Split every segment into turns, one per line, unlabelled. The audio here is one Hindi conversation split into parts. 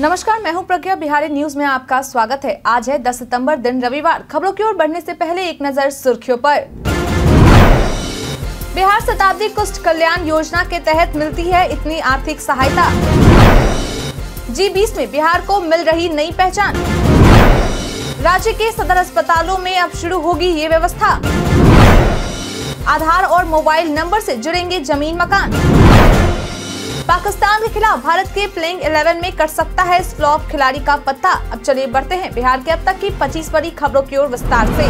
नमस्कार मैं हूं प्रज्ञा बिहारी न्यूज में आपका स्वागत है आज है 10 सितंबर दिन रविवार खबरों की ओर बढ़ने से पहले एक नजर सुर्खियों पर बिहार शताब्दी कुष्ठ कल्याण योजना के तहत मिलती है इतनी आर्थिक सहायता जी बीस में बिहार को मिल रही नई पहचान राज्य के सदर अस्पतालों में अब शुरू होगी ये व्यवस्था आधार और मोबाइल नंबर ऐसी जुड़ेंगे जमीन मकान पाकिस्तान के खिलाफ भारत के प्लेइंग 11 में कट सकता है इस फ्लॉप खिलाड़ी का पता अब चलिए बढ़ते हैं बिहार के अब तक की पच्चीस बड़ी खबरों की ओर विस्तार से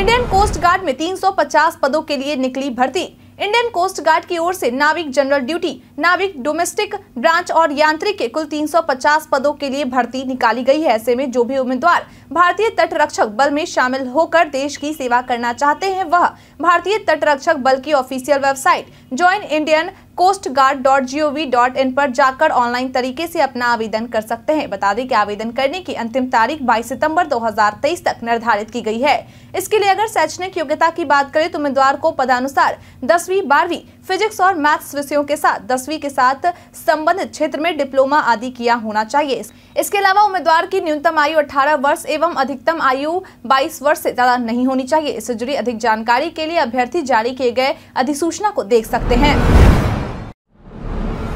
इंडियन कोस्ट गार्ड में 350 पदों के लिए निकली भर्ती इंडियन कोस्ट गार्ड की ओर से नाविक जनरल ड्यूटी नाविक डोमेस्टिक ब्रांच और यांत्रिक के कुल 350 पदों के लिए भर्ती निकाली गई है ऐसे में जो भी उम्मीदवार भारतीय तटरक्षक बल में शामिल होकर देश की सेवा करना चाहते हैं वह भारतीय तटरक्षक बल की official website join Indian coast guard dot G O V dot in पर जाकर ऑनलाइन तरीके से अपना आवेदन कर सकते हैं बता दें कि आवेदन करने की अंतिम तारीख 22 सितंबर 2023 तक निर्धारित की गई है इसके लिए अगर शैक्षणिक योग्यता की बात करें तो उम्मीदवार को पदानुसार दसवीं बारहवीं फिजिक्स और मैथ्स विषयों के साथ दसवीं के साथ संबंधित क्षेत्र में डिप्लोमा आदि किया होना चाहिए इसके अलावा उम्मीदवार की न्यूनतम आयु 18 वर्ष एवं अधिकतम आयु 22 वर्ष से ज्यादा नहीं होनी चाहिए इससे जुड़ी अधिक जानकारी के लिए अभ्यर्थी जारी किए गए अधिसूचना को देख सकते हैं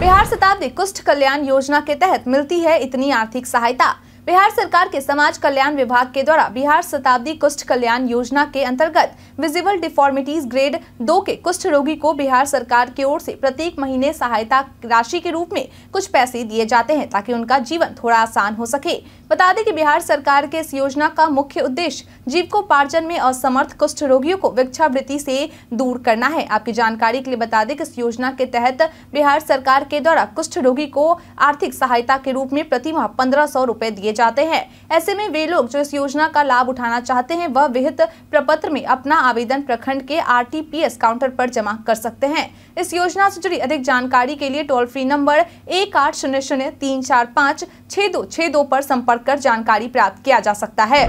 बिहार शताब्दी कुष्ठ कल्याण योजना के तहत मिलती है इतनी आर्थिक सहायता बिहार सरकार के समाज कल्याण विभाग के द्वारा बिहार शताब्दी कुष्ठ कल्याण योजना के अंतर्गत विजिबल डिफॉर्मिटीज ग्रेड दो के कुष्ठ रोगी को बिहार सरकार की ओर से प्रत्येक महीने सहायता राशि के रूप में कुछ पैसे दिए जाते हैं ताकि उनका जीवन थोड़ा आसान हो सके बता दें कि बिहार सरकार के इस योजना का मुख्य उद्देश्य जीवकोपार्जन में असमर्थ कुष्ठ रोगियों को वृक्षावृत्ति से दूर करना है आपकी जानकारी के लिए बता दें कि इस योजना के तहत बिहार सरकार के द्वारा कुष्ठ रोगी को आर्थिक सहायता के रूप में प्रतिमाह पंद्रह सौ दिए जाते हैं ऐसे में वे लोग जो इस योजना का लाभ उठाना चाहते हैं वह विहित प्रपत्र में अपना आवेदन प्रखंड के आर काउंटर पर जमा कर सकते हैं इस योजना से जुड़ी अधिक जानकारी के लिए टोल फ्री नंबर एक आठ शून्य शून्य तीन चार पाँच छः दो छः दो पर संपर्क कर जानकारी प्राप्त किया जा सकता है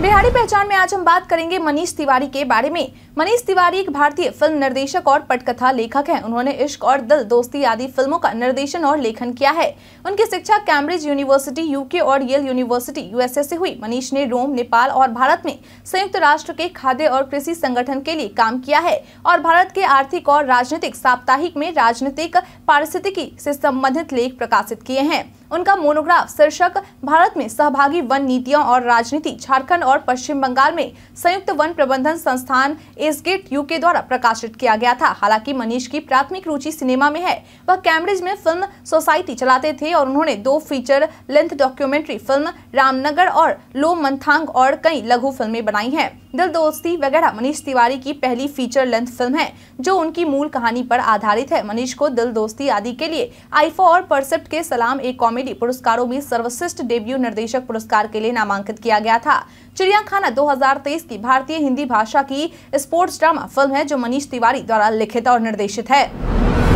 बिहारी पहचान में आज हम बात करेंगे मनीष तिवारी के बारे में मनीष तिवारी एक भारतीय फिल्म निर्देशक और पटकथा लेखक हैं उन्होंने इश्क और दिल दोस्ती आदि फिल्मों का निर्देशन और लेखन किया है उनकी शिक्षा कैम्ब्रिज यूनिवर्सिटी यूके और येल यूनिवर्सिटी यूएसए से हुई मनीष ने रोम नेपाल और भारत में संयुक्त राष्ट्र के खाद्य और कृषि संगठन के लिए काम किया है और भारत के आर्थिक और राजनीतिक साप्ताहिक में राजनीतिक पारिस्थितिकी से संबंधित लेख प्रकाशित किए हैं उनका मोनोग्राफ शीर्षक भारत में सहभागी वन नीतियों और राजनीति झारखंड और पश्चिम बंगाल में संयुक्त वन प्रबंधन संस्थान एसगेट यूके द्वारा प्रकाशित किया गया था हालांकि मनीष की प्राथमिक रुचि सिनेमा में है वह कैम्ब्रिज में फिल्म सोसाइटी चलाते थे और उन्होंने दो feature length documentary film Ramnagar और लो मंथांग और कई लघु फिल्में बनाई हैं दिल दोस्ती वगैरह मनीष तिवारी की पहली फीचर लेंथ फिल्म है जो उनकी मूल कहानी पर आधारित है मनीष को दिल दोस्ती आदि के लिए आईफो और परसेप्ट के सलाम एक कॉमेडी पुरस्कारों में सर्वश्रेष्ठ डेब्यू निर्देशक पुरस्कार के लिए नामांकित किया गया था चिड़ियाखाना 2023 की भारतीय हिंदी भाषा की स्पोर्ट्स ड्रामा फिल्म है जो मनीष तिवारी द्वारा लिखित और निर्देशित है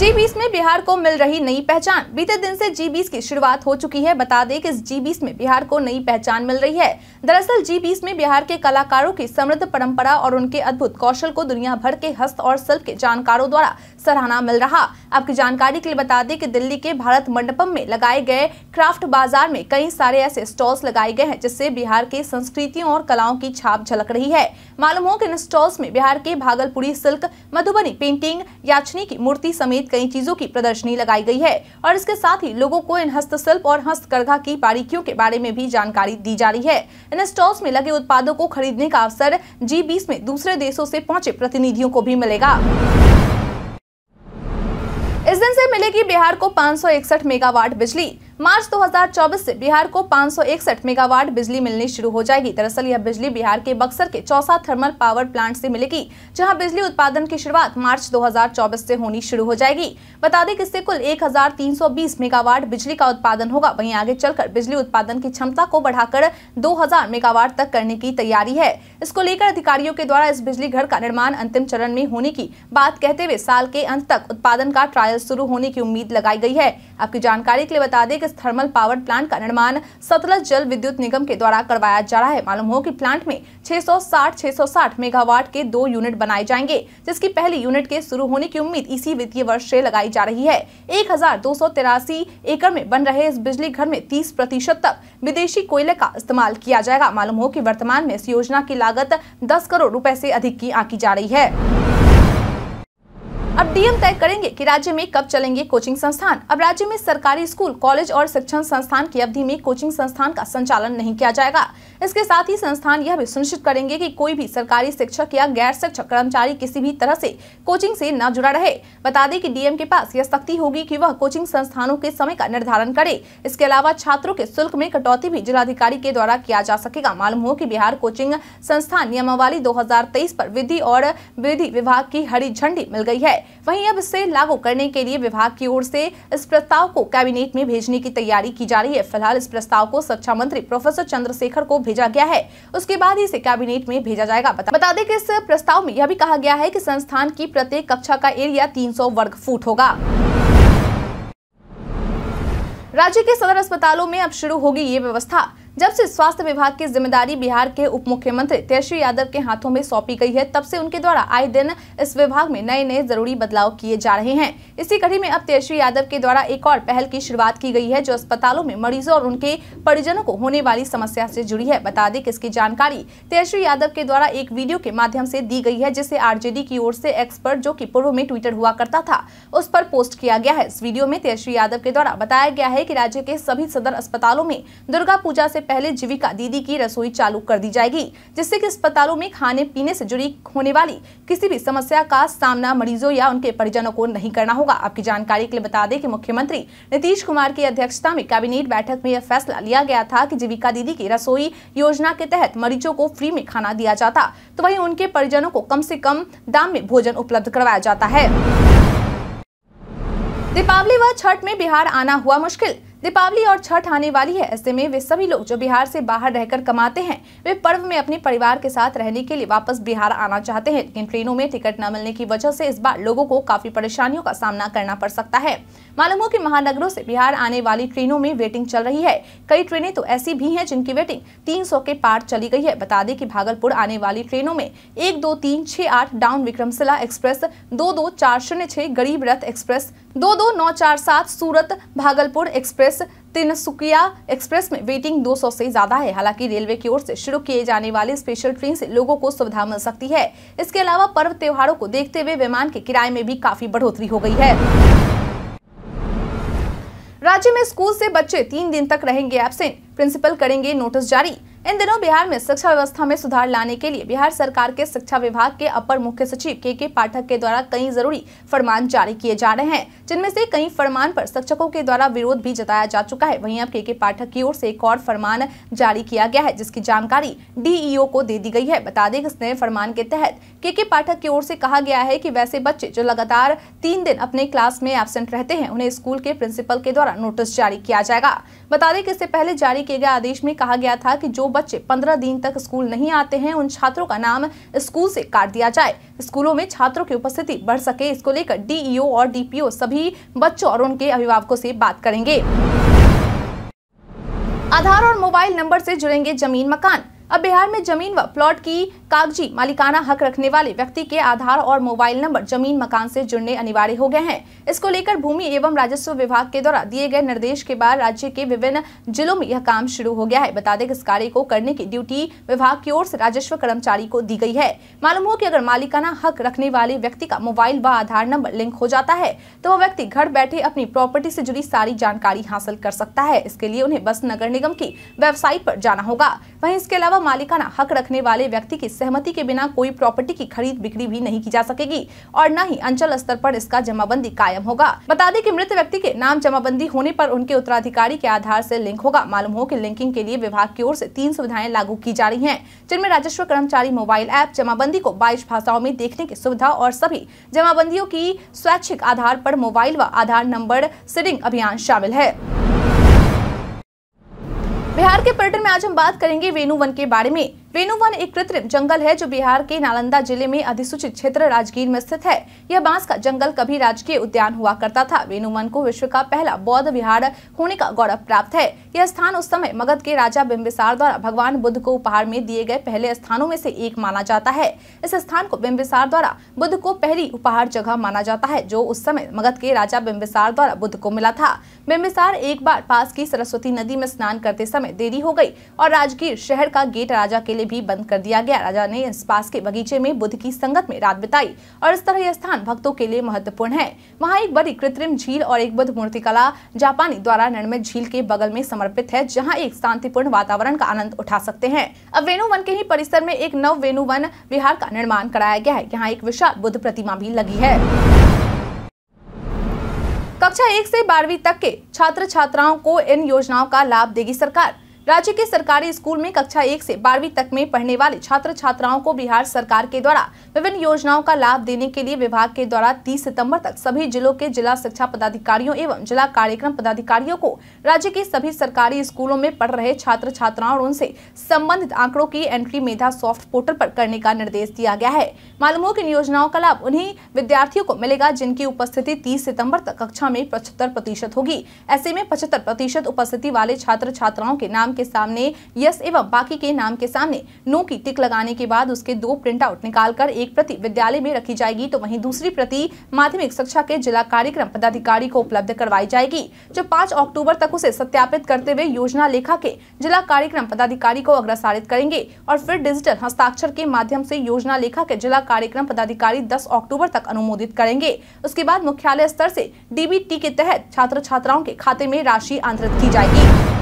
जी बीस में बिहार को मिल रही नई पहचान बीते दिन से जी बीस की शुरुआत हो चुकी है बता दें कि इस जी बीस में बिहार को नई पहचान मिल रही है दरअसल जी बीस में बिहार के कलाकारों की समृद्ध परंपरा और उनके अद्भुत कौशल को दुनिया भर के हस्त और शिल्प के जानकारों द्वारा सराहना मिल रहा आपकी जानकारी के लिए बता दें की दिल्ली के भारत मंडपम में लगाए गए क्राफ्ट बाजार में कई सारे ऐसे स्टॉल्स लगाए गए हैं जिससे बिहार की संस्कृतियों और कलाओं की छाप झलक रही है मालूम हो की इन स्टॉल्स में बिहार के भागलपुरी सिल्क मधुबनी पेंटिंग याचनी की मूर्ति समेत कई चीजों की प्रदर्शनी लगाई गई है और इसके साथ ही लोगों को इन हस्तशिल्प और हस्तकरघा की बारीकियों के बारे में भी जानकारी दी जा रही है इन स्टॉल्स में लगे उत्पादों को खरीदने का अवसर जी बीस में दूसरे देशों ऐसी पहुँचे प्रतिनिधियों को भी मिलेगा इस दिन से मिलेगी बिहार को 561 मेगावाट बिजली मार्च 2024 से बिहार को पाँच मेगावाट बिजली मिलनी शुरू हो जाएगी दरअसल यह बिजली बिहार के बक्सर के चौसा थर्मल पावर प्लांट से मिलेगी जहां बिजली उत्पादन की शुरुआत मार्च 2024 से होनी शुरू हो जाएगी बता दें कि इससे कुल 1320 मेगावाट बिजली का उत्पादन होगा वहीं आगे चलकर बिजली उत्पादन की क्षमता को बढ़ाकर दो मेगावाट तक करने की तैयारी है इसको लेकर अधिकारियों के द्वारा इस बिजली घर का निर्माण अंतिम चरण में होने की बात कहते हुए साल के अंत तक उत्पादन का ट्रायल शुरू होने की उम्मीद लगाई गयी है आपकी जानकारी के लिए बता दें इस थर्मल पावर प्लांट का निर्माण सतलज जल विद्युत निगम के द्वारा करवाया जा रहा है मालूम हो कि प्लांट में 660-660 मेगावाट के दो यूनिट बनाए जाएंगे जिसकी पहली यूनिट के शुरू होने की उम्मीद इसी वित्तीय वर्ष ऐसी लगाई जा रही है एक एकड़ में बन रहे इस बिजली घर में तीस प्रतिशत तक विदेशी कोयले का इस्तेमाल किया जाएगा मालूम हो की वर्तमान में इस योजना की लागत दस करोड़ रूपए ऐसी अधिक की आंकी जा रही है अब डीएम तय करेंगे कि राज्य में कब चलेंगे कोचिंग संस्थान अब राज्य में सरकारी स्कूल कॉलेज और शिक्षण संस्थान की अवधि में कोचिंग संस्थान का संचालन नहीं किया जाएगा इसके साथ ही संस्थान यह भी सुनिश्चित करेंगे कि कोई भी सरकारी शिक्षक या गैर शिक्षक कर्मचारी किसी भी तरह से कोचिंग से न जुड़ा रहे बता दें कि डीएम के पास यह सख्ती होगी कि वह कोचिंग संस्थानों के समय का निर्धारण करे इसके अलावा छात्रों के शुल्क में कटौती भी जिलाधिकारी के द्वारा किया जा सकेगा मालूम हो की बिहार कोचिंग संस्थान नियमावली दो हजार विधि और विधि विभाग की हरी झंडी मिल गई है वही अब इसे लागू करने के लिए विभाग की ओर से इस प्रस्ताव को कैबिनेट में भेजने की तैयारी की जा रही है फिलहाल इस प्रस्ताव को शिक्षा मंत्री प्रोफेसर चंद्रशेखर को भेजा गया है उसके बाद इसे कैबिनेट में भेजा जाएगा बता, बता दें कि इस प्रस्ताव में यह भी कहा गया है कि संस्थान की प्रत्येक कक्षा का एरिया 300 वर्ग फुट होगा राज्य के सदर अस्पतालों में अब शुरू होगी ये व्यवस्था जब से स्वास्थ्य विभाग की जिम्मेदारी बिहार के उप मुख्यमंत्री तेजस्वी यादव के हाथों में सौंपी गई है तब से उनके द्वारा आए दिन इस विभाग में नए नए जरूरी बदलाव किए जा रहे हैं इसी कड़ी में अब तेजस्वी यादव के द्वारा एक और पहल की शुरुआत की गई है जो अस्पतालों में मरीजों और उनके परिजनों को होने वाली समस्या से जुड़ी है बता दें इसकी जानकारी तेजस्वी यादव के द्वारा एक वीडियो के माध्यम से दी गई है जिसे आरजेडी की ओर से एक्सपर्ट जो की पूर्व में ट्विटर हुआ करता था उस पर पोस्ट किया गया है इस वीडियो में तेजस्वी यादव के द्वारा बताया गया है की राज्य के सभी सदर अस्पतालों में दुर्गा पूजा ऐसी पहले जीविका दीदी की रसोई चालू कर दी जाएगी जिससे कि अस्पतालों में खाने पीने से जुड़ी होने वाली किसी भी समस्या का सामना मरीजों या उनके परिजनों को नहीं करना होगा आपकी जानकारी के लिए बता दें कि मुख्यमंत्री नीतीश कुमार की अध्यक्षता में कैबिनेट बैठक में यह फैसला लिया गया था की जीविका दीदी की रसोई योजना के तहत मरीजों को फ्री में खाना दिया जाता तो वही उनके परिजनों को कम ऐसी कम दाम में भोजन उपलब्ध करवाया जाता है दीपावली व छठ में बिहार आना हुआ मुश्किल दीपावली और छठ आने वाली है ऐसे में वे सभी लोग जो बिहार से बाहर रहकर कमाते हैं वे पर्व में अपने परिवार के साथ रहने के लिए वापस बिहार आना चाहते हैं लेकिन ट्रेनों में टिकट न मिलने की वजह से इस बार लोगों को काफी परेशानियों का सामना करना पड़ सकता है मालूम हो कि महानगरों से बिहार आने वाली ट्रेनों में वेटिंग चल रही है कई ट्रेनें तो ऐसी भी हैं जिनकी वेटिंग 300 के पार चली गई है बता दें कि भागलपुर आने वाली ट्रेनों में एक दो तीन छह आठ डाउन विक्रमशिला एक्सप्रेस दो दो चार शून्य छह गरीब रथ एक्सप्रेस दो दो नौ चार सात सूरत भागलपुर एक्सप्रेस तिनसुकिया एक्सप्रेस में वेटिंग 200 से ज्यादा है हालांकि रेलवे की ओर से शुरू किए जाने वाले स्पेशल ट्रेन से लोगों को सुविधा मिल सकती है इसके अलावा पर्व त्योहारों को देखते हुए विमान के किराए में भी काफी बढ़ोतरी हो गई है राज्य में स्कूल से बच्चे तीन दिन तक रहेंगे एबसेंट प्रिंसिपल करेंगे नोटिस जारी इन दिनों बिहार में शिक्षा व्यवस्था में सुधार लाने के लिए बिहार सरकार के शिक्षा विभाग के अपर मुख्य सचिव के के पाठक के द्वारा कई जरूरी फरमान जारी किए जा रहे हैं जिनमें से कई फरमान पर शिक्षकों के द्वारा विरोध भी जताया जा चुका है वहीं अब के के पाठक की ओर से एक और फरमान जारी किया गया है जिसकी जानकारी डीईओ को दे दी गई है बता दें इस नए फरमान के तहत के के पाठक की ओर से कहा गया है की वैसे बच्चे जो लगातार तीन दिन अपने क्लास में एबसेंट रहते हैं उन्हें स्कूल के प्रिंसिपल के द्वारा नोटिस जारी किया जाएगा बता दें कि इससे पहले जारी किए गए आदेश में कहा गया था कि जो बच्चे पंद्रह दिन तक स्कूल नहीं आते हैं उन छात्रों का नाम स्कूल से काट दिया जाए स्कूलों में छात्रों की उपस्थिति बढ़ सके इसको लेकर डीईओ और डीपीओ सभी बच्चों और उनके अभिभावकों से बात करेंगे आधार और मोबाइल नंबर से जुड़ेंगे जमीन मकान अब बिहार में जमीन व प्लॉट की कागजी मालिकाना हक रखने वाले व्यक्ति के आधार और मोबाइल नंबर जमीन मकान से जुड़ने अनिवार्य हो गए हैं इसको लेकर भूमि एवं राजस्व विभाग के द्वारा दिए गए निर्देश के बाद राज्य के विभिन्न जिलों में यह काम शुरू हो गया है बता दें कि इस कार्य को करने की ड्यूटी विभाग की ओर से राजस्व कर्मचारी को दी गई है मालूम हो की अगर मालिकाना हक रखने वाले व्यक्ति का मोबाइल व आधार नंबर लिंक हो जाता है तो वह व्यक्ति घर बैठे अपनी प्रॉपर्टी से जुड़ी सारी जानकारी हासिल कर सकता है इसके लिए उन्हें बस नगर निगम की वेबसाइट पर जाना होगा वही इसके अलावा का मालिकाना हक रखने वाले व्यक्ति की सहमति के बिना कोई प्रॉपर्टी की खरीद बिक्री भी नहीं की जा सकेगी और न ही अंचल स्तर पर इसका जमाबंदी कायम होगा बता दें कि मृत व्यक्ति के नाम जमाबंदी होने पर उनके उत्तराधिकारी के आधार से लिंक होगा मालूम हो कि लिंकिंग के लिए विभाग की ओर से तीन सुविधाएं लागू की जा रही है जिनमें राजस्व कर्मचारी मोबाइल ऐप जमाबंदी को बाईस भाषाओं में देखने की सुविधा और सभी जमाबंदियों की स्वैच्छिक आधार आरोप मोबाइल व आधार नंबर सीडिंग अभियान शामिल है बिहार के पर्यटन में आज हम बात करेंगे वेणु वन के बारे में रेणुवन एक कृत्रिम जंगल है जो बिहार के नालंदा जिले में अधिसूचित क्षेत्र राजगीर में स्थित है यह बांस का जंगल कभी राजकीय उद्यान हुआ करता था रेणुवन को विश्व का पहला बौद्ध विहार होने का गौरव प्राप्त है यह स्थान उस समय मगध के राजा बिम्बिसार द्वारा भगवान बुद्ध को उपहार में दिए गए पहले स्थानों में से एक माना जाता है इस स्थान को बिम्बिसार द्वारा बुद्ध को पहली उपहार जगह माना जाता है जो उस समय मगध के राजा बिम्बिसार द्वारा बुद्ध को मिला था बिम्बिसार एक बार पास की सरस्वती नदी में स्नान करते समय देरी हो गयी और राजगीर शहर का गेट राजा के लिए भी बंद कर दिया गया राजा ने इस पास के बगीचे में बुद्ध की संगत में रात बिताई और इस तरह यह स्थान भक्तों के लिए महत्वपूर्ण है वहाँ एक बड़ी कृत्रिम झील और एक बुद्ध मूर्तिकला जापानी द्वारा निर्मित झील के बगल में समर्पित है जहाँ एक शांतिपूर्ण वातावरण का आनंद उठा सकते हैं अब वेणुवन के ही परिसर में एक नव वेणुवन विहार का निर्माण कराया गया है यहाँ एक विशाल बुद्ध प्रतिमा भी लगी है कक्षा एक से बारहवीं तक के छात्र छात्राओं को इन योजनाओं का लाभ देगी सरकार राज्य के सरकारी स्कूल में कक्षा एक से बारहवीं तक में पढ़ने वाले छात्र छात्राओं को बिहार सरकार के द्वारा विभिन्न योजनाओं का लाभ देने के लिए विभाग के द्वारा 30 सितंबर तक सभी जिलों के जिला शिक्षा पदाधिकारियों एवं जिला कार्यक्रम पदाधिकारियों को राज्य के सभी सरकारी स्कूलों में पढ़ रहे छात्र छात्राओं और उनसे संबंधित आंकड़ों की एंट्री मेधा सॉफ्ट पोर्टल पर करने का निर्देश दिया गया है मालूम हो कि इन योजनाओं का लाभ उन्हीं विद्यार्थियों को मिलेगा जिनकी उपस्थिति तीस सितम्बर तक कक्षा में पचहत्तर होगी ऐसे में पचहत्तर उपस्थिति वाले छात्र छात्राओं के नाम के सामने यस एवं बाकी के नाम के सामने नो की टिक लगाने के बाद उसके दो प्रिंटआउट निकालकर एक प्रति विद्यालय में रखी जाएगी तो वहीं दूसरी प्रति माध्यमिक शिक्षा के जिला कार्यक्रम पदाधिकारी को उपलब्ध करवाई जाएगी जो पाँच अक्टूबर तक उसे सत्यापित करते हुए योजना लेखा के जिला कार्यक्रम पदाधिकारी को अग्रसारित करेंगे और फिर डिजिटल हस्ताक्षर के माध्यम से योजना लेखा के जिला कार्यक्रम पदाधिकारी 10 अक्टूबर तक अनुमोदित करेंगे उसके बाद मुख्यालय स्तर से डीबीटी के तहत छात्र छात्राओं के खाते में राशि अंतरित की जाएगी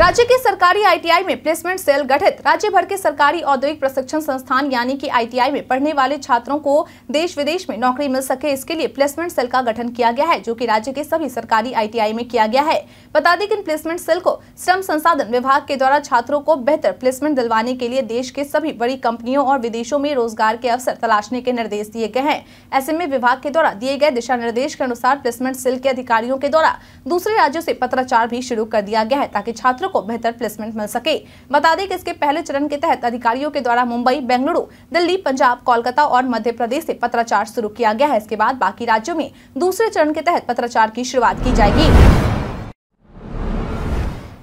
राज्य के सरकारी आईटीआई में प्लेसमेंट सेल गठित राज्य भर के सरकारी औद्योगिक प्रशिक्षण संस्थान यानी कि आईटीआई में पढ़ने वाले छात्रों को देश विदेश में नौकरी मिल सके इसके लिए प्लेसमेंट सेल का गठन किया गया है जो कि राज्य के सभी सरकारी आईटीआई में किया गया है बता दें कि इन प्लेसमेंट सेल को श्रम संसाधन विभाग के द्वारा छात्रों को बेहतर प्लेसमेंट दिलवाने के लिए देश के सभी बड़ी कंपनियों और विदेशों में रोजगार के अवसर तलाशने के निर्देश दिए गए हैं ऐसे में विभाग के द्वारा दिए गए दिशा निर्देश के अनुसार प्लेसमेंट सेल के अधिकारियों के द्वारा दूसरे राज्यों से पत्राचार भी शुरू कर दिया गया है ताकि छात्रों को बेहतर प्लेसमेंट मिल सके बता दें कि इसके पहले चरण के तहत अधिकारियों के द्वारा मुंबई बेंगलुरु दिल्ली पंजाब कोलकाता और मध्य प्रदेश से पत्राचार शुरू किया गया है इसके बाद बाकी राज्यों में दूसरे चरण के तहत पत्राचार की शुरुआत की जाएगी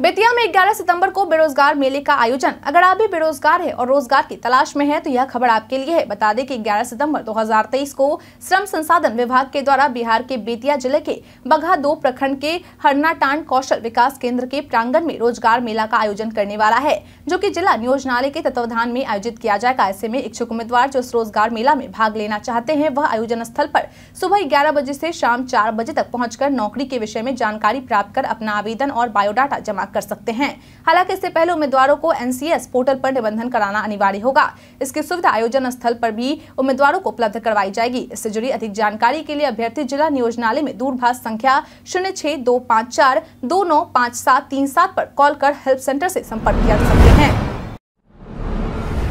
बेतिया में 11 सितंबर को बेरोजगार मेले का आयोजन अगर आप भी बेरोजगार है और रोजगार की तलाश में है तो यह खबर आपके लिए है बता दें कि 11 सितंबर 2023 को श्रम संसाधन विभाग के द्वारा बिहार के बेतिया जिले के बगहा दो प्रखंड के हरनाटांड कौशल विकास केंद्र के प्रांगण में रोजगार मेला का आयोजन करने वाला है जो की जिला नियोजनालय के तत्वाधान में आयोजित किया जाएगा ऐसे में इच्छुक उम्मीदवार जो रोजगार मेला में भाग लेना चाहते हैं वह आयोजन स्थल आरोप सुबह ग्यारह बजे ऐसी शाम चार बजे तक पहुँच नौकरी के विषय में जानकारी प्राप्त कर अपना आवेदन और बायोडाटा जमा कर सकते हैं हालांकि इससे पहले उम्मीदवारों को एनसीएस पोर्टल पर निबंधन कराना अनिवार्य होगा इसकी सुविधा आयोजन स्थल पर भी उम्मीदवारों को उपलब्ध करवाई जाएगी इससे जुड़ी अधिक जानकारी के लिए अभ्यर्थी जिला नियोजनालय में दूरभाष संख्या शून्य छह दो पाँच चार दो नौ पाँच सात तीन सात कॉल कर हेल्प सेंटर से संपर्क किया सकते हैं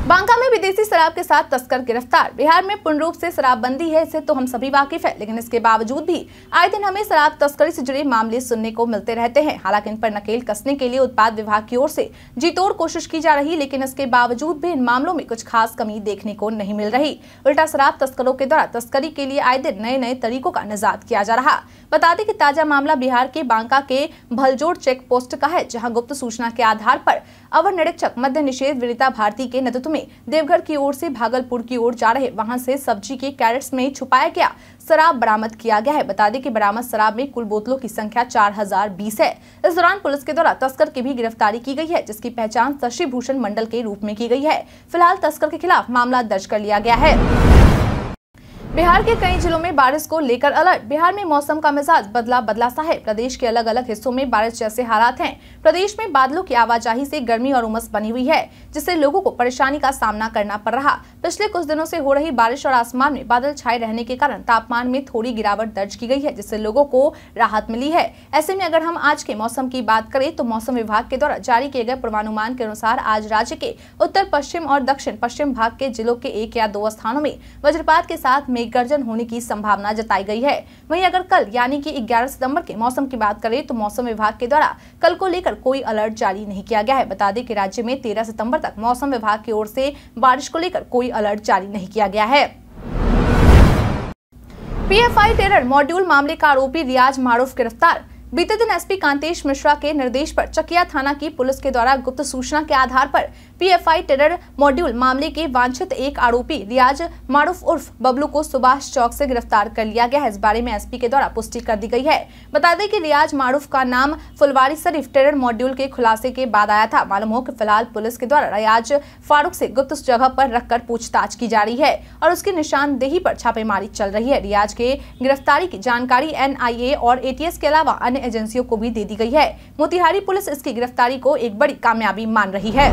बांका में विदेशी शराब के साथ तस्कर गिरफ्तार बिहार में पूर्ण रूप से शराबबंदी है इसे तो हम सभी वाकिफ है लेकिन इसके बावजूद भी आए दिन हमें शराब तस्करी से जुड़े मामले सुनने को मिलते रहते हैं हालांकि इन पर नकेल कसने के लिए उत्पाद विभाग की ओर से जीतोड़ कोशिश की जा रही लेकिन इसके बावजूद भी इन मामलों में कुछ खास कमी देखने को नहीं मिल रही उल्टा शराब तस्करों के द्वारा तस्करी के लिए आए दिन नए नए तरीकों का निजात किया जा रहा बता दें की ताजा मामला बिहार के बांका के भलजोड़ चेक पोस्ट का है जहाँ गुप्त सूचना के आधार आरोप अवर निरीक्षक मध्य निषेध विरिता भारती के नेतृत्व में देवघर की ओर से भागलपुर की ओर जा रहे वहां से सब्जी के कैरेट्स में छुपाया गया शराब बरामद किया गया है बता दें कि बरामद शराब में कुल बोतलों की संख्या 4020 है इस दौरान पुलिस के द्वारा तस्कर की भी गिरफ्तारी की गई है जिसकी पहचान शशि भूषण मंडल के रूप में की गई है फिलहाल तस्कर के खिलाफ मामला दर्ज कर लिया गया है बिहार के कई जिलों में बारिश को लेकर अलर्ट बिहार में मौसम का मिजाज बदला बदला सा है प्रदेश के अलग अलग हिस्सों में बारिश जैसे हालात हैं प्रदेश में बादलों की आवाजाही से गर्मी और उमस बनी हुई है जिससे लोगों को परेशानी का सामना करना पड़ रहा पिछले कुछ दिनों से हो रही बारिश और आसमान में बादल छाए रहने के कारण तापमान में थोड़ी गिरावट दर्ज की गयी है जिससे लोगों को राहत मिली है ऐसे में अगर हम आज के मौसम की बात करें तो मौसम विभाग के द्वारा जारी किए गए पूर्वानुमान के अनुसार आज राज्य के उत्तर पश्चिम और दक्षिण पश्चिम भाग के जिलों के एक या दो स्थानों में वज्रपात के साथ मेघ गर्जन होने की संभावना जताई गई है वहीं अगर कल यानी कि 11 सितंबर के मौसम की बात करें तो मौसम विभाग के द्वारा कल को लेकर कोई अलर्ट जारी नहीं किया गया है बता दें कि राज्य में तेरह सितम्बर तक मौसम विभाग की ओर से बारिश को लेकर कोई अलर्ट जारी नहीं किया गया है पी एफ टेरर मॉड्यूल मामले का आरोपी रियाज मारूफ गिरफ्तार बीते दिन एसपी कांतेश मिश्रा के निर्देश पर चकिया थाना की पुलिस के द्वारा गुप्त सूचना के आधार पर पीएफआई टेरर मॉड्यूल मामले के वांछित एक आरोपी रियाज मारूफ उर्फ बबलू को सुभाष चौक से गिरफ्तार कर लिया गया है इस बारे में एसपी के द्वारा पुष्टि कर दी गई है बता दें कि रियाज मारूफ का नाम फुलवारी शरीफ टेरर मॉड्यूल के खुलासे के बाद आया था मालूम हो की फिलहाल पुलिस के द्वारा रियाज फारूक ऐसी गुप्त जगह आरोप रखकर पूछताछ की जा रही है और उसकी निशानदेही आरोप छापेमारी चल रही है रियाज के गिरफ्तारी की जानकारी एन और ए के अलावा अन्य एजेंसियों को भी दे दी गई है मोतिहारी पुलिस इसकी गिरफ्तारी को एक बड़ी कामयाबी मान रही है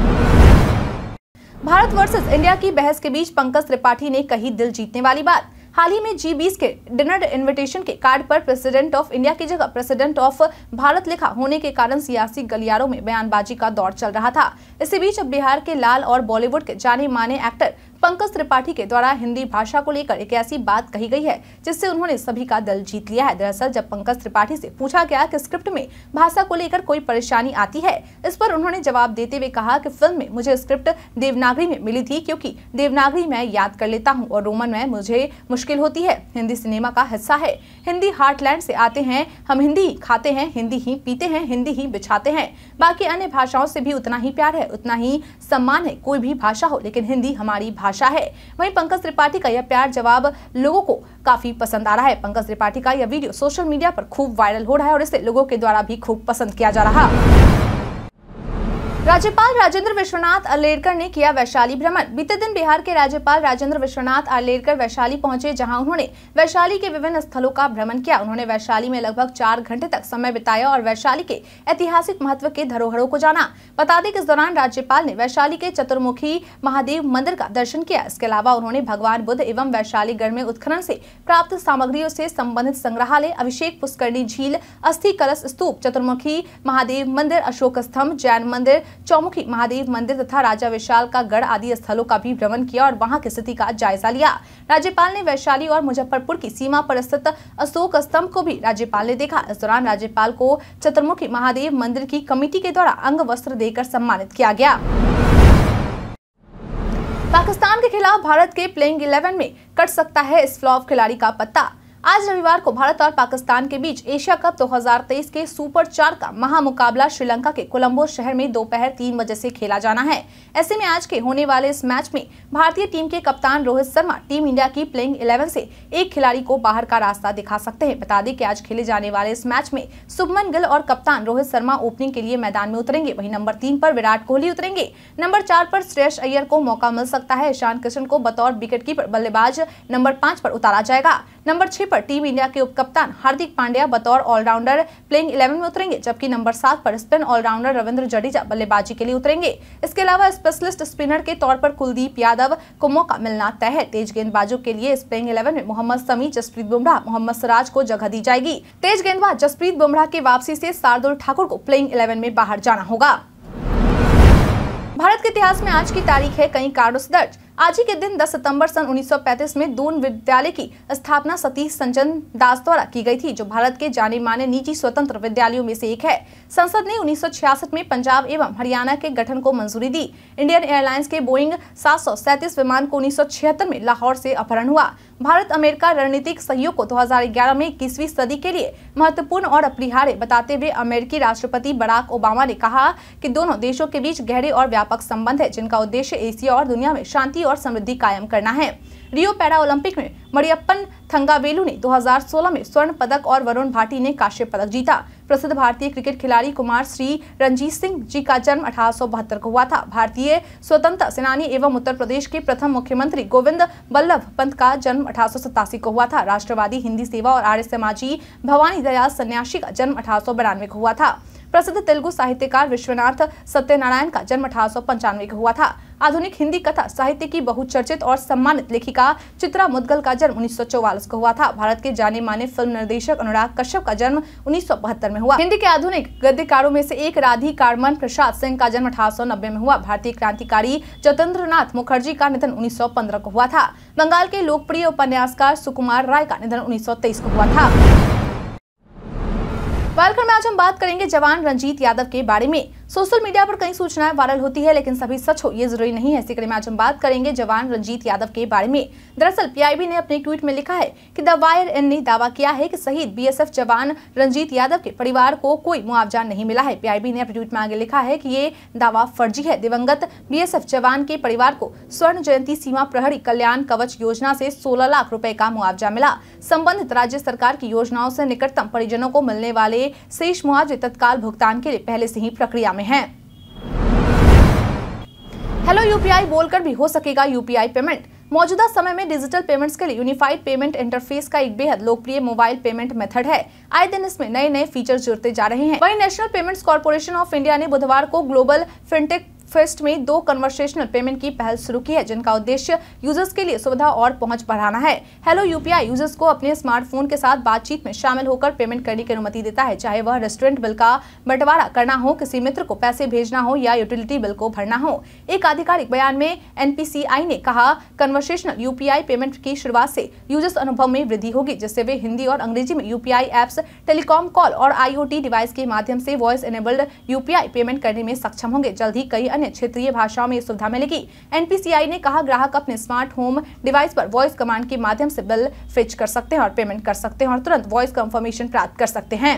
भारत वर्सेस इंडिया की बहस के बीच पंकज त्रिपाठी ने कही दिल जीतने वाली बात हाल ही में जी बीस के डिनर इनविटेशन के कार्ड पर प्रेसिडेंट ऑफ इंडिया की जगह प्रेसिडेंट ऑफ भारत लिखा होने के कारण सियासी गलियारों में बयानबाजी का दौर चल रहा था इसी बीच अब बिहार के लाल और बॉलीवुड के जाने माने एक्टर पंकज त्रिपाठी के द्वारा हिंदी भाषा को लेकर एक ऐसी बात कही गई है जिससे उन्होंने सभी का दल जीत लिया है दरअसल जब पंकज त्रिपाठी से पूछा गया कि स्क्रिप्ट में भाषा को लेकर कोई परेशानी आती है इस पर उन्होंने जवाब देते हुए कहा कि फिल्म में मुझे स्क्रिप्ट देवनागरी में मिली थी क्योंकि देवनागरी मैं याद कर लेता हूँ और रोमन में मुझे मुश्किल होती है हिंदी सिनेमा का हिस्सा है हिंदी हार्टलैंड से आते हैं हम हिंदी खाते हैं हिंदी ही पीते हैं हिंदी ही बिछाते हैं बाकी अन्य भाषाओं से भी उतना ही प्यार है उतना ही सम्मान है कोई भी भाषा हो लेकिन हिंदी हमारी भाषा आशा है वहीं पंकज त्रिपाठी का यह प्यार जवाब लोगों को काफी पसंद आ रहा है पंकज त्रिपाठी का यह वीडियो सोशल मीडिया पर खूब वायरल हो रहा है और इसे लोगों के द्वारा भी खूब पसंद किया जा रहा राज्यपाल राजेंद्र विश्वनाथ अलेरकर ने किया वैशाली भ्रमण बीते दिन बिहार के राज्यपाल राजेंद्र विश्वनाथ अलेरकर वैशाली पहुंचे जहां उन्होंने वैशाली के विभिन्न स्थलों का भ्रमण किया उन्होंने वैशाली में लगभग चार घंटे तक समय बिताया और वैशाली के ऐतिहासिक महत्व के धरोहरों को जाना बता दें कि इस दौरान राज्यपाल ने वैशाली के चतुर्मुखी महादेव मंदिर का दर्शन किया इसके अलावा उन्होंने भगवान बुद्ध एवं वैशाली गढ़ में उत्खनन से प्राप्त सामग्रियों से संबंधित संग्रहालय अभिषेक पुष्करणी झील अस्थि कलश स्तूप चतुर्मुखी महादेव मंदिर अशोक स्तंभ जैन मंदिर चौमुखी महादेव मंदिर तथा राजा विशाल का गढ़ आदि स्थलों का भी भ्रमण किया और वहाँ की स्थिति का जायजा लिया राज्यपाल ने वैशाली और मुजफ्फरपुर की सीमा पर स्थित अशोक स्तंभ को भी राज्यपाल ने देखा इस दौरान राज्यपाल को चतुर्मुखी महादेव मंदिर की कमेटी के द्वारा अंग वस्त्र देकर सम्मानित किया गया पाकिस्तान के खिलाफ भारत के प्लेइंग इलेवन में कट सकता है इस फ्लॉप खिलाड़ी का पत्ता आज रविवार को भारत और पाकिस्तान के बीच एशिया कप 2023 के सुपर चार का महामुकाबला श्रीलंका के कोलंबो शहर में दोपहर तीन बजे से खेला जाना है ऐसे में आज के होने वाले इस मैच में भारतीय टीम के कप्तान रोहित शर्मा टीम इंडिया की प्लेइंग इलेवन से एक खिलाड़ी को बाहर का रास्ता दिखा सकते हैं बता दें की आज खेले जाने वाले इस मैच में सुभमन गिल और कप्तान रोहित शर्मा ओपनिंग के लिए मैदान में उतरेंगे वही नंबर तीन आरोप विराट कोहली उतरेंगे नंबर चार आरोप श्रेष अय्यर को मौका मिल सकता है ईशान किशन को बतौर विकेट बल्लेबाज नंबर पाँच आरोप उतारा जाएगा नंबर छह पर टीम इंडिया के उपकप्तान हार्दिक पांड्या बतौर ऑलराउंडर प्लेइंग इलेवन में उतरेंगे जबकि नंबर सात पर स्पिन ऑलराउंडर रविंद्र जडेजा बल्लेबाजी के लिए उतरेंगे इसके अलावा स्पेशलिस्ट स्पिनर के तौर पर कुलदीप यादव को मौका मिलना तय है तेज गेंदबाजों के लिए स्प्लेइंग इलेवन में मोहम्मद समी जसप्रीत बुमराह मोहम्मद सराज को जगह दी जाएगी तेज गेंदबाज जसप्रीत बुमराह की वापसी ऐसी शार्दुल ठाकुर को प्लेइंग इलेवन में बाहर जाना होगा भारत के इतिहास में आज की तारीख है कई कारणों से दर्ज आज ही के दिन 10 सितंबर सन 1935 में दून विद्यालय की स्थापना सतीश संचन दास द्वारा की गई थी जो भारत के जाने माने निजी स्वतंत्र विद्यालयों में से एक है संसद ने 1966 में पंजाब एवं हरियाणा के गठन को मंजूरी दी इंडियन एयरलाइंस के बोइंग सात विमान को उन्नीस में लाहौर से अपहरण हुआ भारत अमेरिका रणनीतिक सहयोग को दो में इक्कीसवीं सदी के लिए महत्वपूर्ण और अपरिहार्य बताते हुए अमेरिकी राष्ट्रपति बराक ओबामा ने कहा की दोनों देशों के बीच गहरे और व्यापक संबंध है जिनका उद्देश्य एशिया और दुनिया में शांति और समृद्धि कायम करना है रियो पैरा ओलंपिक में मरियप्पन थंगावेलू ने 2016 में स्वर्ण पदक और वरुण भाटी ने काश्य पदक जीता प्रसिद्ध भारतीय क्रिकेट खिलाड़ी कुमार श्री रंजीत सिंह जी का जन्म अठारह को हुआ था भारतीय स्वतंत्रता सेनानी एवं उत्तर प्रदेश के प्रथम मुख्यमंत्री गोविंद बल्लभ पंत का जन्म अठारह को हुआ था राष्ट्रवादी हिंदी सेवा और आर्य समाजी भवानी दयाल सन्यासी का जन्म अठारह को हुआ था प्रसिद्ध तेलुगु साहित्यकार विश्वनाथ सत्यनारायण का जन्म अठारह का हुआ था आधुनिक हिंदी कथा साहित्य की बहुचर्चित और सम्मानित लेखिका चित्रा मुद्गल का जन्म उन्नीस को हुआ था भारत के जाने माने फिल्म निर्देशक अनुराग कश्यप का जन्म उन्नीस में हुआ हिंदी के आधुनिक गद्यकारों में से एक राधी कार्मन प्रसाद सिंह का जन्म अठारह में हुआ भारतीय क्रांतिकारी जतेंद्र मुखर्जी का निधन पंद्रह को हुआ था बंगाल के लोकप्रिय उपन्यासकार सुकुमार राय का निधन तेईस को हुआ था कार्यक्रम में आज हम बात करेंगे जवान रंजीत यादव के बारे में सोशल मीडिया पर कई सूचनाएं वायरल होती है लेकिन सभी सच हो ये जरूरी नहीं है इसी कड़ी में आज हम बात करेंगे जवान रंजीत यादव के बारे में दरअसल पीआईबी ने अपने ट्वीट में लिखा है कि द वायर एन ने दावा किया है कि शहीद बीएसएफ जवान रंजीत यादव के परिवार को कोई मुआवजा नहीं मिला है पीआईबी ने अपने ट्वीट में आगे लिखा है की ये दावा फर्जी है दिवंगत बी जवान के परिवार को स्वर्ण जयंती सीमा प्रहरी कल्याण कवच योजना ऐसी सोलह लाख रूपए का मुआवजा मिला संबंधित राज्य सरकार की योजनाओं ऐसी निकटतम परिजनों को मिलने वाले शेष मुआवजे तत्काल भुगतान के लिए पहले ऐसी ही प्रक्रिया चर्चा में है हेलो यूपीआई बोलकर भी हो सकेगा यूपीआई पेमेंट मौजूदा समय में डिजिटल पेमेंट्स के लिए यूनिफाइड पेमेंट इंटरफेस का एक बेहद लोकप्रिय मोबाइल पेमेंट मेथड है आए दिन इसमें नए नए फीचर जुड़ते जा रहे हैं वहीं National Payments Corporation of India ने बुधवार को ग्लोबल फिनटेक फेस्ट में दो कन्वर्सेशनल पेमेंट की पहल शुरू की है जिनका उद्देश्य यूजर्स के लिए सुविधा और पहुंच बढ़ाना है हेलो यूपीआई यूजर्स को अपने स्मार्टफोन के साथ बातचीत में शामिल होकर पेमेंट करने की अनुमति देता है चाहे वह रेस्टोरेंट बिल का बंटवारा करना हो किसी मित्र को पैसे भेजना हो या यूटिलिटी बिल को भरना हो एक आधिकारिक बयान में एनपीसीआई ने कहा कन्वर्सेशनल यूपीआई पेमेंट की शुरुआत से यूजर्स अनुभव में वृद्धि होगी जिससे वे हिंदी और अंग्रेजी में यूपीआई एप्स टेलीकॉम कॉल और आईओटी डिवाइस के माध्यम से वॉइस एनेबल्ड यूपीआई पेमेंट करने में सक्षम होंगे जल्द ही कई अन्य चयनित क्षेत्रीय भाषाओं में सुविधा मिलेगी एनपीसीआई ने कहा ग्राहक अपने स्मार्ट होम डिवाइस पर वॉइस कमांड के माध्यम से बिल फिच कर सकते हैं और पेमेंट कर सकते हैं और तुरंत वॉइस कंफर्मेशन प्राप्त कर सकते हैं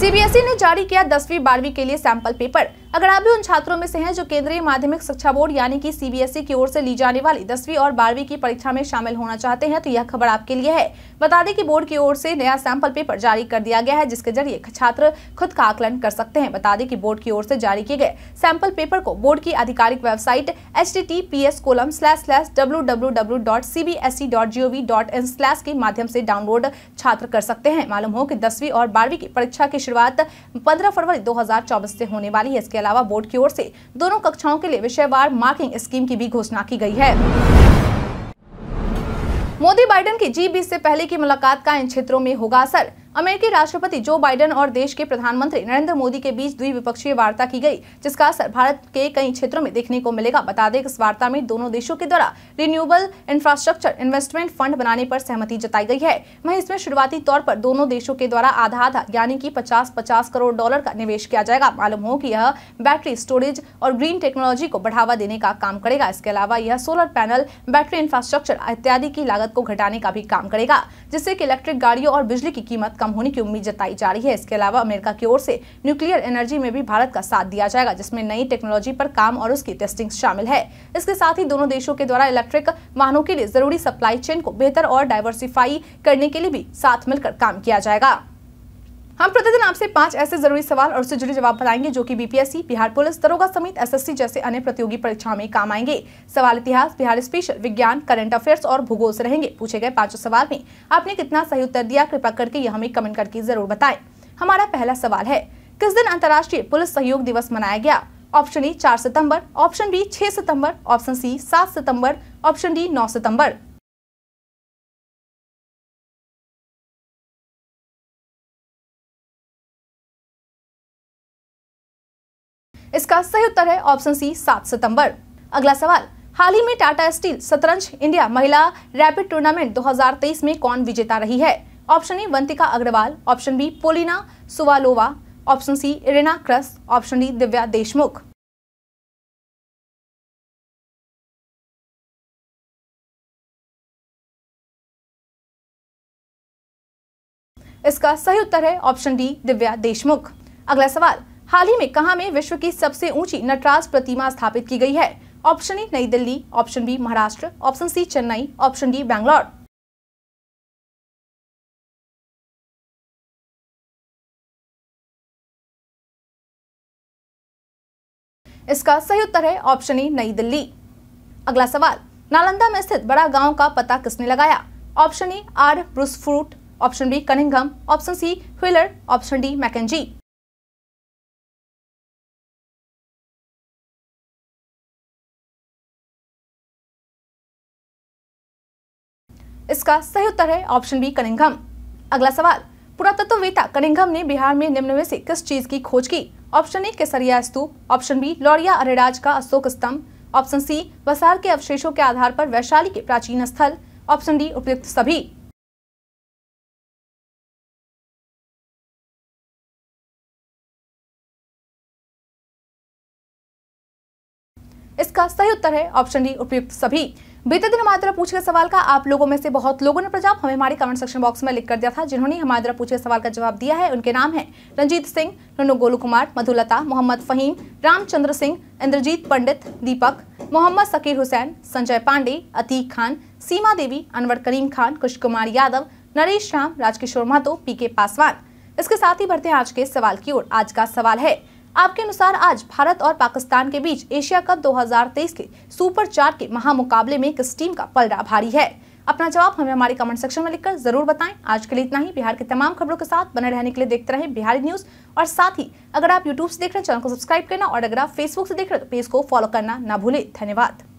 सीबीएसई ने जारी किया दसवीं बारहवीं के लिए सैंपल पेपर अगर आप भी उन छात्रों में से हैं जो केंद्रीय माध्यमिक शिक्षा बोर्ड यानी कि सीबीएसई e की ओर से ली जाने वाली दसवीं और बारहवीं की परीक्षा में शामिल होना चाहते हैं तो यह खबर आपके लिए है बता दें कि बोर्ड की ओर से नया सैंपल पेपर जारी कर दिया गया है जिसके जरिए छात्र खुद का आकलन कर सकते हैं बता दें कि बोर्ड की ओर से जारी किए गए सैंपल पेपर को बोर्ड की आधिकारिक website H T T P S colon slash slash W W dot C B S E dot G O V dot in slash के माध्यम से डाउनलोड छात्र कर सकते हैं मालूम हो कि दसवीं और बारहवीं की परीक्षा की शुरुआत पंद्रह फरवरी दो हजार चौबीस से होने वाली है इसके अलावा बोर्ड की ओर से दोनों कक्षाओं के लिए विषयवार मार्किंग स्कीम की भी घोषणा की गई है मोदी बाइडेन की जी बीस से पहले की मुलाकात का इन क्षेत्रों में होगा असर अमेरिकी राष्ट्रपति जो बाइडन और देश के प्रधानमंत्री नरेंद्र मोदी के बीच द्विपक्षीय वार्ता की गई जिसका असर भारत के कई क्षेत्रों में देखने को मिलेगा बता दें इस वार्ता में दोनों देशों के द्वारा रिन्यूएबल इंफ्रास्ट्रक्चर इन्वेस्टमेंट फंड बनाने पर सहमति जताई गई है वहीं इसमें शुरुआती तौर पर दोनों देशों के द्वारा आधा आधा यानी कि पचास पचास करोड़ डॉलर का निवेश किया जाएगा मालूम हो कि यह बैटरी स्टोरेज और ग्रीन टेक्नोलॉजी को बढ़ावा देने का काम करेगा इसके अलावा यह सोलर पैनल बैटरी इंफ्रास्ट्रक्चर इत्यादि की लागत को घटाने का भी काम करेगा जिससे की इलेक्ट्रिक गाड़ियों और बिजली की कीमत कम कम होने की उम्मीद जताई जा रही है इसके अलावा अमेरिका की ओर से न्यूक्लियर एनर्जी में भी भारत का साथ दिया जाएगा जिसमें नई टेक्नोलॉजी पर काम और उसकी टेस्टिंग शामिल है इसके साथ ही दोनों देशों के द्वारा इलेक्ट्रिक वाहनों के लिए जरूरी सप्लाई चेन को बेहतर और डाइवर्सिफाई करने के लिए भी साथ मिलकर काम किया जाएगा हम प्रतिदिन आपसे पांच ऐसे जरूरी सवाल और उससे जुड़े जवाब बताएंगे जो कि बीपीएससी बिहार पुलिस दरोगा समेत एसएससी जैसे अन्य प्रतियोगी परीक्षाओं में काम आएंगे सवाल इतिहास बिहार स्पेशल विज्ञान करंट अफेयर्स और भूगोल से रहेंगे पूछे गए पांचों सवाल में आपने कितना सही उत्तर दिया कृपया करके यह हमें कमेंट करके जरूर बताए हमारा पहला सवाल है किस दिन अंतर्राष्ट्रीय पुलिस सहयोग दिवस मनाया गया ऑप्शन ए चार सितम्बर ऑप्शन बी छह सितम्बर ऑप्शन सी सात सितम्बर ऑप्शन डी नौ सितम्बर इसका सही उत्तर है ऑप्शन सी सात सितंबर अगला सवाल हाल ही में टाटा स्टील शतरंज इंडिया महिला रैपिड टूर्नामेंट 2023 में कौन विजेता रही है option A Vantika Agrawal option B Polina Suvalova option C Irina Krush option D Divya Deshmukh इसका सही उत्तर है ऑप्शन डी दिव्या देशमुख अगला सवाल हाल ही में कहा में विश्व की सबसे ऊंची नटराज प्रतिमा स्थापित की गई है ऑप्शन ए नई Delhi option B Maharashtra option C Chennai option D Bangalore इसका सही उत्तर है ऑप्शन ए नई दिल्ली अगला सवाल नालंदा में स्थित बड़ा गांव का पता किसने लगाया option A R Bruce Foote option B Cunningham option C Wheeler option D Mackenzie इसका सही उत्तर है ऑप्शन बी कनिंगम अगला सवाल पुरातत्ववेता कनिंगम ने बिहार में निम्न में से किस चीज की खोज की option A Kesariya stupa option B Lauriya Areraj का अशोक स्तंभ ऑप्शन सी वसार के अवशेषों के आधार पर वैशाली के प्राचीन स्थल ऑप्शन डी उपयुक्त सभी इसका सही उत्तर है ऑप्शन डी उपयुक्त सभी बीते दिन हमारे द्वारा पूछे सवाल का आप लोगों में से बहुत लोगों ने प्रजाप हमें हमारे कमेंट सेक्शन बॉक्स में लिख कर दिया था जिन्होंने हमारे द्वारा पूछे सवाल का जवाब दिया है उनके नाम है रंजीत सिंह नोनो गोलू कुमार मधुलता मोहम्मद फहीम रामचंद्र सिंह इंद्रजीत पंडित दीपक मोहम्मद सकीर हुसैन संजय पांडे अतीक खान सीमा देवी अनवर करीम खान कुश कुमार यादव नरेश राम राजकिशोर महतो पी के पासवान इसके साथ ही बढ़ते हैं आज के सवाल की ओर आज का सवाल है आपके अनुसार आज भारत और पाकिस्तान के बीच एशिया कप 2023 के सुपर चार के महामुकाबले में किस टीम का पलड़ा भारी है अपना जवाब हमें हमारे कमेंट सेक्शन में लिखकर जरूर बताएं आज के लिए इतना ही बिहार के तमाम खबरों के साथ बने रहने के लिए देखते रहे बिहारी न्यूज और साथ ही अगर आप यूट्यूब से देख रहे हैं चैनल को सब्सक्राइब करना और अगर आप फेसबुक से देख रहे हैं तो पेज को फॉलो करना ना भूले धन्यवाद